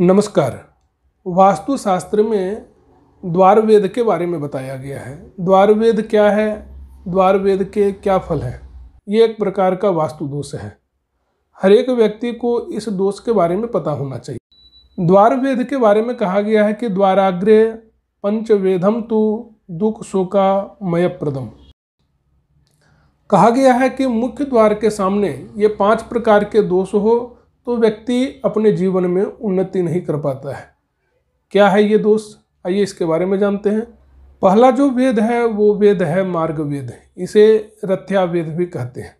नमस्कार वास्तुशास्त्र में द्वार वेद के बारे में बताया गया है द्वार वेद क्या है द्वार वेद के क्या फल है ये एक प्रकार का वास्तु दोष है हर एक व्यक्ति को इस दोष के बारे में पता होना चाहिए द्वार वेद के बारे में कहा गया है कि द्वाराग्रह पंचवेदम तो दुख शोका मय प्रदम कहा गया है कि मुख्य द्वार के सामने ये पांच प्रकार के दोष हो तो व्यक्ति अपने जीवन में उन्नति नहीं कर पाता है क्या है ये दोष आइए इसके बारे में जानते हैं पहला जो वेद है वो वेद है मार्ग वेद इसे रथ्या वेद भी कहते हैं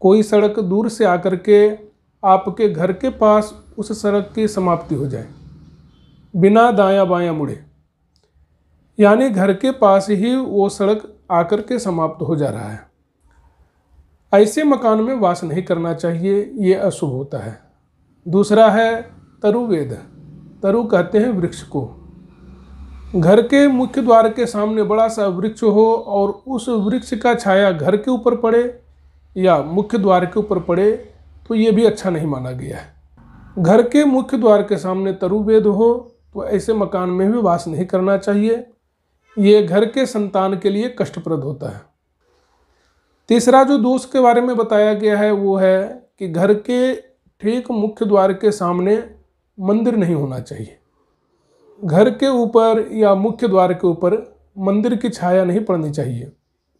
कोई सड़क दूर से आकर के आपके घर के पास उस सड़क की समाप्ति हो जाए बिना दाया बायां मुड़े यानी घर के पास ही वो सड़क आकर के समाप्त हो जा रहा है ऐसे मकान में वास नहीं करना चाहिए ये अशुभ होता है दूसरा है तरुवेद तरु कहते हैं वृक्ष को घर के मुख्य द्वार के सामने बड़ा सा वृक्ष हो और उस वृक्ष का छाया घर के ऊपर पड़े या मुख्य द्वार के ऊपर पड़े तो ये भी अच्छा नहीं माना गया है घर के मुख्य द्वार के सामने तरुवेद हो तो ऐसे मकान में भी वास नहीं करना चाहिए ये घर के संतान के लिए कष्टप्रद होता है तीसरा जो दोष के बारे में बताया गया है वो है कि घर के ठीक मुख्य द्वार के सामने मंदिर नहीं होना चाहिए घर के ऊपर या मुख्य द्वार के ऊपर मंदिर की छाया नहीं पड़नी चाहिए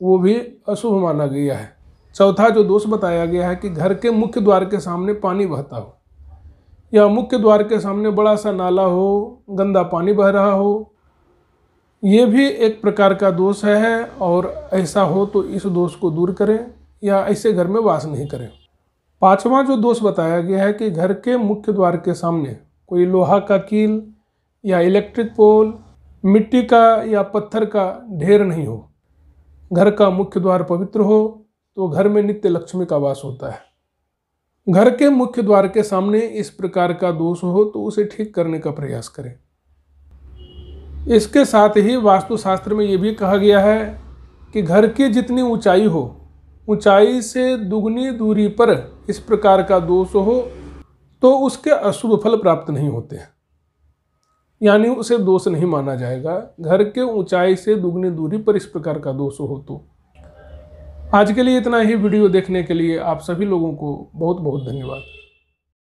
वो भी अशुभ माना गया है चौथा जो दोष बताया गया है कि घर के मुख्य द्वार के सामने पानी बहता हो या मुख्य द्वार के सामने बड़ा सा नाला हो गंदा पानी बह रहा हो ये भी एक प्रकार का दोष है और ऐसा हो तो इस दोष को दूर करें या ऐसे घर में वास नहीं करें पांचवा जो दोष बताया गया है कि घर के मुख्य द्वार के सामने कोई लोहा का कील या इलेक्ट्रिक पोल मिट्टी का या पत्थर का ढेर नहीं हो घर का मुख्य द्वार पवित्र हो तो घर में नित्य लक्ष्मी का वास होता है घर के मुख्य द्वार के सामने इस प्रकार का दोष हो तो उसे ठीक करने का प्रयास करें इसके साथ ही वास्तुशास्त्र में ये भी कहा गया है कि घर की जितनी ऊंचाई हो ऊंचाई से दुगनी दूरी पर इस प्रकार का दोष हो तो उसके अशुभ फल प्राप्त नहीं होते हैं यानी उसे दोष नहीं माना जाएगा घर के ऊंचाई से दुगनी दूरी पर इस प्रकार का दोष हो तो आज के लिए इतना ही वीडियो देखने के लिए आप सभी लोगों को बहुत बहुत धन्यवाद